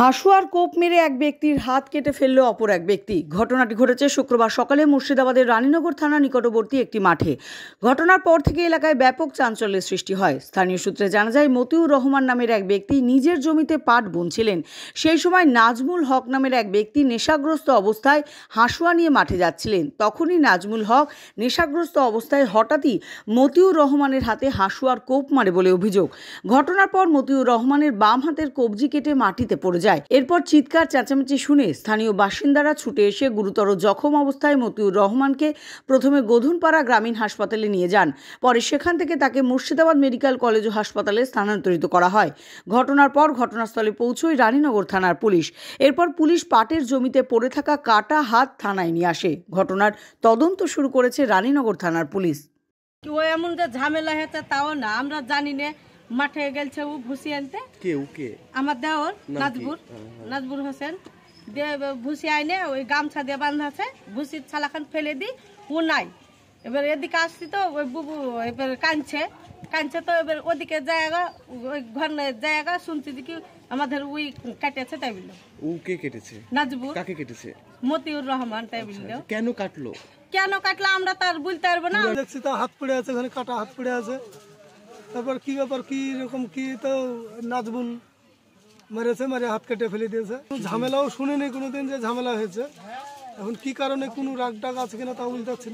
হাঁসুয়ার কোপ মেরে এক ব্যক্তির হাত কেটে ফেলল অপর এক ব্যক্তি ঘটনাটি ঘটেছে শুক্রবার সকালে মুর্শিদাবাদের রানীনগর থানা নিকটবর্তী একটি মাঠে ঘটনার পর থেকে এলাকায় ব্যাপক চাঞ্চল্যের সৃষ্টি হয় স্থানীয় সূত্রে জানা যায় মতিউর রহমান নামের এক ব্যক্তি নিজের জমিতে পাট বুনছিলেন সেই সময় নাজমুল হক নামের এক ব্যক্তি নেশাগ্রস্ত অবস্থায় হাঁসুয়া নিয়ে মাঠে যাচ্ছিলেন তখনই নাজমুল হক নেশাগ্রস্ত অবস্থায় হঠাৎই মতিউর রহমানের হাতে হাঁসুয়ার কোপ মারে বলে অভিযোগ ঘটনার পর মতিউর রহমানের বাম হাতের কবজি কেটে মাটিতে পড়ে যায় এরপর চিৎকার চেঁচামেচি শুনে স্থানীয় বাসিন্দারা ছুটে এসে গুরুতর জখম অবস্থায় মতিউর রহমানকে প্রথমে গোধনপাড়া গ্রামীণ হাসপাতালে নিয়ে যান পরে সেখান থেকে তাকে মুর্শিদাবাদ মেডিকেল কলেজ ও হাসপাতালে স্থানান্তরিত করা হয় ঘটনার পর ঘটনাস্থলে পৌঁছয় রানীনগর থানার পুলিশ এরপর পুলিশ পাটের জমিতে পড়ে থাকা কাটা হাত থানায় নিয়ে আসে ঘটনার তদন্ত শুরু করেছে রানীনগর থানার পুলিশ ওই এমন যে ঝামেলা হয়েছে তাও না আমরা জানি না মাঠে গেলছে ও ভুসি আনতে কে ও কে আমার দেওর নাজবুর হ্যাঁ, হ্যাঁ। নাজবুর হোসেন দে ভুসি আইনে ওই গামছা দিয়ে বাঁধাছে ভুসি ছালাখান ফেলে দি ও নাই এবার এদিকে আসছি তো ওই বুবু এবার কাঁদছে কাঁদছে তো এবার ওদিকে জায়গা ওই ঘর জায়গা শুনছি কি আমাদের ওই কাটেছে তাই বললো ও কে কেটেছে নাজবুর কাকে কেটেছে মতিউর রহমান তাই আচ্ছা, বললো কেন কাটলো কেন কাটলো আমরা তার বলতে পারবো না দেখছি তো হাত পড়ে আছে ওখানে কাটা হাত পড়ে আছে তারপর কি ব্যাপার কি এরকম কি তো নাচবুন মেরেছে মারে হাত কেটে ফেলে দিয়েছে ঝামেলাও শুনিনি কোনোদিন যে ঝামেলা হয়েছে এখন কি কারণে কোনো রাগ টাগ আছে কিনা তা না